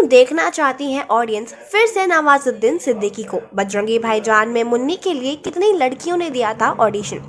क्यों देखना चाहती है ऑडियंस फिर से नवाजुद्दीन सिद्दीकी को बजरंगी भाईजान में मुन्नी के लिए कितनी लड़कियों ने दिया था ऑडिशन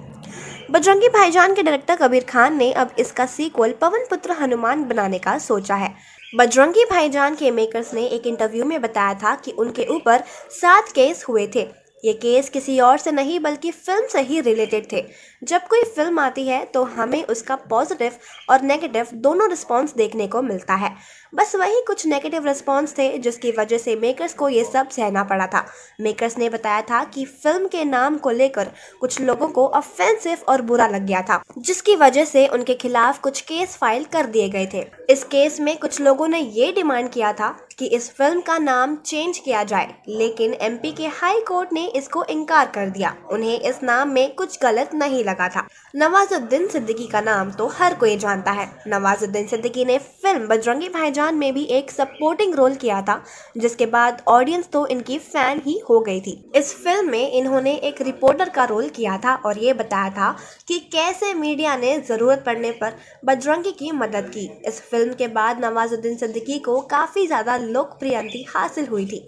बजरंगी भाईजान के डायरेक्टर कबीर खान ने अब इसका सीक्वल पवन पुत्र हनुमान बनाने का सोचा है बजरंगी भाईजान के मेकर्स ने एक इंटरव्यू में बताया था कि उनके ऊपर सात केस हुए थे ये केस किसी और से नहीं बल्कि फिल्म से ही रिलेटेड थे जब कोई फिल्म आती है तो हमें उसका पॉजिटिव और नेगेटिव दोनों रिस्पॉन्स देखने को मिलता है बस वही कुछ नेगेटिव रिस्पॉन्स थे जिसकी वजह से मेकर्स को ये सब सहना पड़ा था मेकर्स ने बताया था कि फिल्म के नाम को लेकर कुछ लोगों को ऑफेंसिव और बुरा लग गया था जिसकी वजह से उनके खिलाफ कुछ केस फाइल कर दिए गए थे इस केस में कुछ लोगों ने ये डिमांड किया था कि इस फिल्म का नाम चेंज किया जाए लेकिन एमपी के हाई कोर्ट ने इसको इनकार कर दिया उन्हें इस नाम में कुछ गलत नहीं लगा था नवाजुद्दीन सिद्दीकी का नाम तो हर कोई जानता है नवाजुद्दीन सिद्दीकी ने फिल्म बजरंगी भाईजान में भी एक सपोर्टिंग रोल किया था जिसके बाद ऑडियंस तो इनकी फैन ही हो गई थी इस फिल्म में इन्होंने एक रिपोर्टर का रोल किया था और ये बताया था कि कैसे मीडिया ने ज़रूरत पड़ने पर बजरंगी की मदद की इस फिल्म के बाद नवाजुद्दीन सिद्दीकी को काफ़ी ज़्यादा लोकप्रियता हासिल हुई थी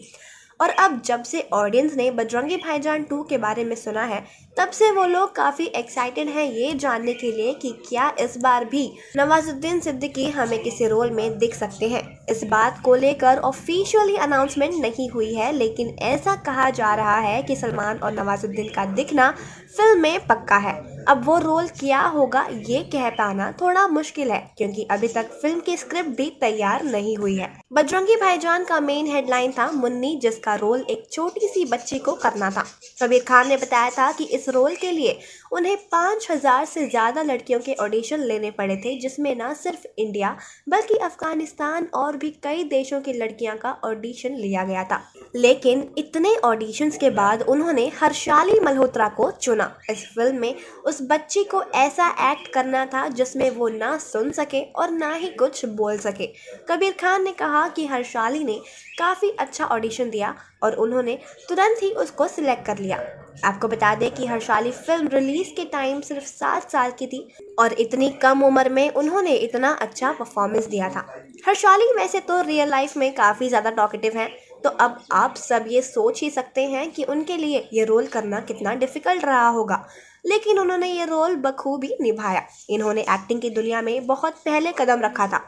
और अब जब से ऑडियंस ने बजरंगी भाईजान 2 के बारे में सुना है तब से वो लोग काफ़ी एक्साइटेड हैं ये जानने के लिए कि क्या इस बार भी नवाजुद्दीन सिद्दीकी हमें किसी रोल में दिख सकते हैं इस बात को लेकर ऑफिशियली अनाउंसमेंट नहीं हुई है लेकिन ऐसा कहा जा रहा है कि सलमान और नवाजुद्दीन का दिखना फिल्म में पक्का है अब वो रोल क्या होगा ये कह पाना थोड़ा मुश्किल है क्योंकि अभी तक फिल्म की स्क्रिप्ट भी तैयार नहीं हुई है बजरंगी भाईजान का मेन हेडलाइन था मुन्नी जिसका रोल एक छोटी सी बच्ची को करना था कबीर खान ने बताया था कि इस रोल के लिए उन्हें पाँच हजार से ज़्यादा लड़कियों के ऑडिशन लेने पड़े थे जिसमें न सिर्फ इंडिया बल्कि अफगानिस्तान और भी कई देशों की लड़कियां का ऑडिशन लिया गया था लेकिन इतने ऑडिशन के बाद उन्होंने हर्षाली मल्होत्रा को चुना इस फिल्म में उस बच्ची को ऐसा एक्ट करना था जिसमें वो ना सुन सके और ना ही कुछ बोल सके कबीर खान ने कहा कि हर्षाली ने काफ़ी अच्छा ऑडिशन दिया और उन्होंने तुरंत ही उसको सिलेक्ट कर लिया आपको बता दें कि हर्षाली फिल्म रिलीज़ के टाइम सिर्फ सात साल की थी और इतनी कम उम्र में उन्होंने इतना अच्छा परफॉर्मेंस दिया था हर्षाली वैसे तो रियल लाइफ में काफ़ी ज़्यादा टॉकेटिव हैं तो अब आप सब ये सोच ही सकते हैं कि उनके लिए ये रोल करना कितना डिफ़िकल्ट रहा होगा लेकिन उन्होंने ये रोल बखूबी निभाया इन्होंने एक्टिंग की दुनिया में बहुत पहले कदम रखा था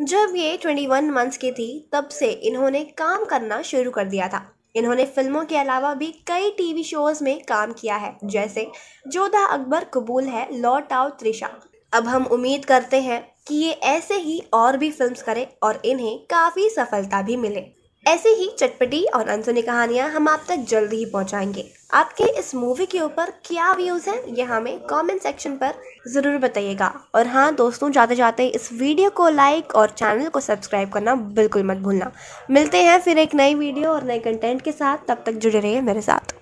जब ये 21 मंथ्स की थी तब से इन्होंने काम करना शुरू कर दिया था इन्होंने फिल्मों के अलावा भी कई टीवी शोज में काम किया है जैसे जोधा अकबर कबूल है लॉट आउट त्रिशा अब हम उम्मीद करते हैं कि ये ऐसे ही और भी फिल्म्स करें और इन्हें काफ़ी सफलता भी मिले ऐसे ही चटपटी और अनसुनी कहानियाँ हम आप तक जल्द ही पहुँचाएंगे आपके इस मूवी के ऊपर क्या व्यूज़ हैं ये हमें कमेंट सेक्शन पर ज़रूर बताइएगा और हाँ दोस्तों जाते जाते इस वीडियो को लाइक और चैनल को सब्सक्राइब करना बिल्कुल मत भूलना मिलते हैं फिर एक नई वीडियो और नए कंटेंट के साथ तब तक जुड़े रहिए मेरे साथ